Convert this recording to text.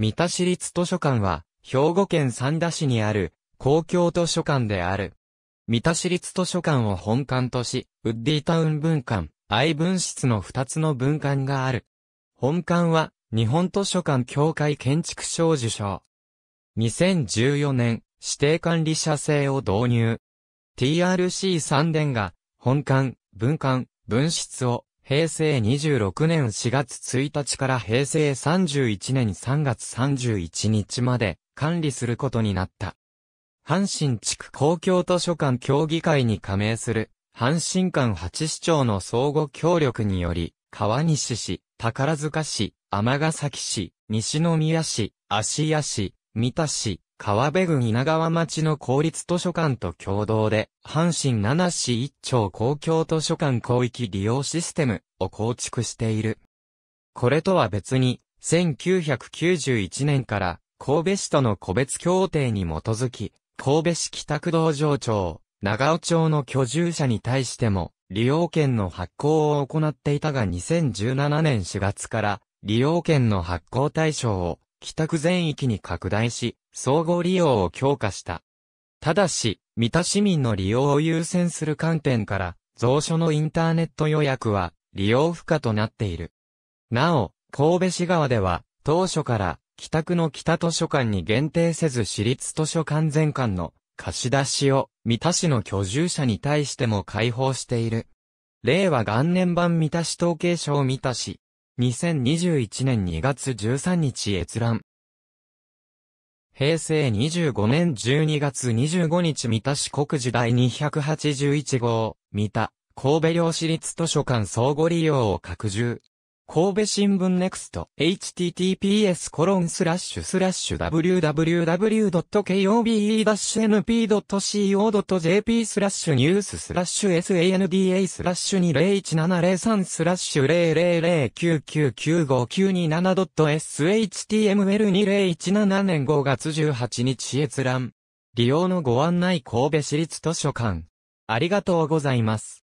三田市立図書館は、兵庫県三田市にある、公共図書館である。三田市立図書館を本館とし、ウッディタウン文館、愛文室の二つの文館がある。本館は、日本図書館協会建築賞受賞。2014年、指定管理者制を導入。TRC 3電が、本館、文館、文室を、平成26年4月1日から平成31年3月31日まで管理することになった。阪神地区公共図書館協議会に加盟する、阪神館八市長の相互協力により、川西市、宝塚市、尼崎市、西宮市、芦屋市、三田市、川辺郡稲川町の公立図書館と共同で、阪神七市一町公共図書館広域利用システムを構築している。これとは別に、1991年から神戸市との個別協定に基づき、神戸市北区道場町、長尾町の居住者に対しても、利用券の発行を行っていたが2017年4月から、利用券の発行対象を北区全域に拡大し、総合利用を強化した。ただし、三田市民の利用を優先する観点から、蔵書のインターネット予約は利用不可となっている。なお、神戸市側では、当初から北区の北図書館に限定せず私立図書館全館の貸し出しを三田市の居住者に対しても開放している。令和元年版三田市統計書を三田市2021年2月13日閲覧。平成25年12月25日三田市国時第281号、三田、神戸両市立図書館相互利用を拡充。神戸新聞ネクスト https コロンスラッシュスラッシュ www.kobe-np.co.jp スラッシュニューススラッシュ sanda スラッシュ201703スラッシュ0 0 0 9 9 9 9 5 9 7 s h t m l 2 0 1 7年5月18日閲覧。利用のご案内神戸市立図書館。ありがとうございます。